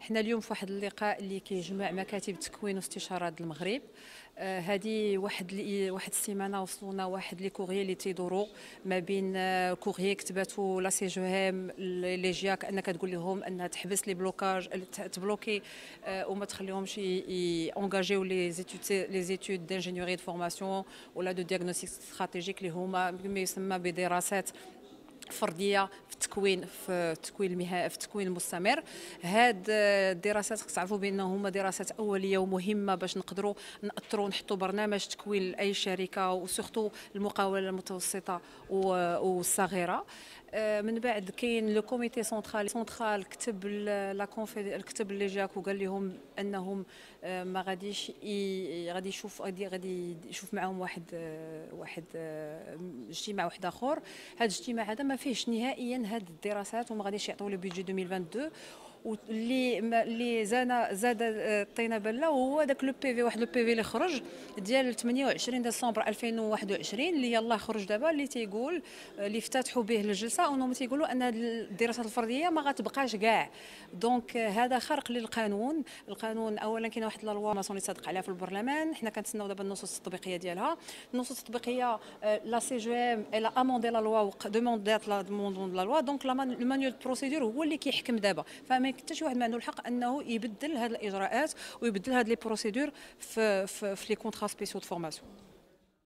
حنا اليوم في واحد اللقاء اللي كيجمع مكاتب تكوين واستشارات المغرب آه، هذه واحد واحد السيمانه وصلونا واحد لي كوغي اللي تيدورو ما بين آه، كوغي كتباتو لا سي جو ام لي جياك انك تقول لهم انها تحبس لي بلوكاج تبلوكي آه، وما تخليهمش اونجاجيو لي زيتود لي زيتود دانجينيوري دو فورماسيون ولا دو ديغنوستيك استراتيجيك اللي هما ما يسمى بدراسات فرديه التكوين في التكوين المها... في التكوين المستمر هاد الدراسات خص تعرفوا هما دراسات اوليه ومهمه باش نقدروا ناثروا ونحطوا برنامج تكوين لاي شركه وسورتو المقاوله المتوسطه والصغيره آه، من بعد كاين لو كوميتي سونترال سونترال كتب لا كتب اللي جاك وقال لهم انهم آه، ما غاديش غادي يشوف غادي غادي يشوف معاهم واحد آه، واحد اجتماع واحد اخر هذا الاجتماع هذا ما فيهش نهائيا هذا des on va des dans le budget 2022. واللي اللي زاد زاد طينا بله هو داك لو بي في واحد لو بي في اللي خرج ديال 28 ديسمبر 2021 اللي يلاه خرج دابا اللي تيقول اللي افتتحوا به الجلسه انهم تيقولوا ان الدراسات الفرديه ما غتبقاش كاع دونك هذا خرق للقانون القانون اولا كاين واحد لا لوا ماسون اللي صادق عليها في البرلمان حنا كنتسناو دابا النصوص التطبيقيه ديالها النصوص التطبيقيه آه، لا سي جو ام الا اموندي لا لوا دوموندات لا دوموندون لا لوا دونك لا مانيول بروسيدور هو اللي كيحكم دابا فما ما كاين حتى شي واحد ما عنده الحق انه يبدل هذه الاجراءات ويبدل هذه لي بروسيدور في في, لي كونطرا سبيسيو دو فورماسيون